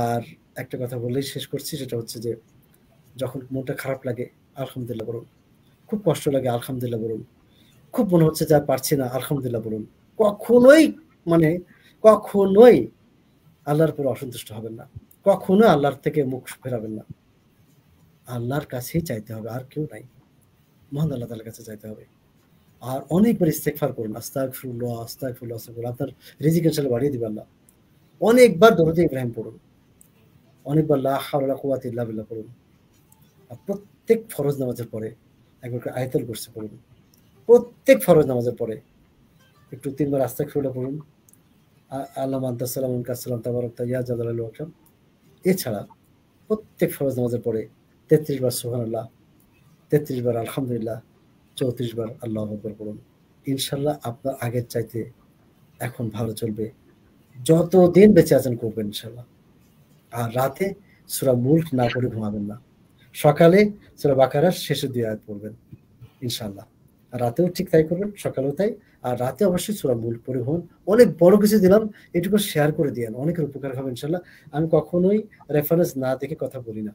আর একটা কথা বলেই শেষ করছি সেটা হচ্ছে যে যখন মনটা খারাপ লাগে আলহামদুলিল্লাহ বলুন খুব কষ্ট লাগে আলহামদুলিল্লাহ বলুন খুব মনে হচ্ছে যা পারছি না আলহামদুলিল্লাহ বলুন কখনোই মানে কখনোই আল্লাহর পরে অসন্তুষ্ট হবেন না কখনো আল্লাহর থেকে মুখ ফেরাবেন না আল্লাহর কাছেই চাইতে হবে আর কেউ নাই মহান আল্লাহ তালের কাছে চাইতে হবে আর অনেকবার ইস্তেকফার করুন আস্তাক ফুল আস্তাক ফুল্লাহ আস্তাক আপনার রেজিগেশন বাড়িয়ে দিবেন না অনেকবার দরদে ইব্রাহিম পড়ুন অনেকবার লা হাওলা কুয়াত ইল্লা পড়ুন আর প্রত্যেক ফরজ নামাজের পরে একবার আয়তল করছে পড়ুন প্রত্যেক ফরজ নামাজের পরে একটু তিনবার আস্তে ফুলে পড়ুন আল্লাহ আন্তাসাল্লাম কাসাল্লাম তাবারক তাইয়া জালাল আকরাম এছাড়া প্রত্যেক ফরজ নামাজের পরে তেত্রিশ বার সুহানাল্লাহ তেত্রিশ বার আলহামদুলিল্লাহ চৌত্রিশ বার আল্লাহ আকবর পড়ুন ইনশাল্লাহ আপনার আগের চাইতে এখন ভালো চলবে যতদিন বেঁচে আছেন করবেন ইনশাল্লাহ আর রাতে সুরা মুল্ক না করে ঘুমাবেন না সকালে সুরা বাকারার শেষে দুই আয়াত পড়বেন ইনশাল্লাহ রাতেও ঠিক তাই করবেন সকালেও তাই আর রাতে অবশ্যই সুরা মূল পরিবহন অনেক বড় কিছু দিলাম এটুকু শেয়ার করে দিয়েন অনেকের উপকার হবে ইনশাল্লাহ আমি কখনোই রেফারেন্স না দেখে কথা বলি না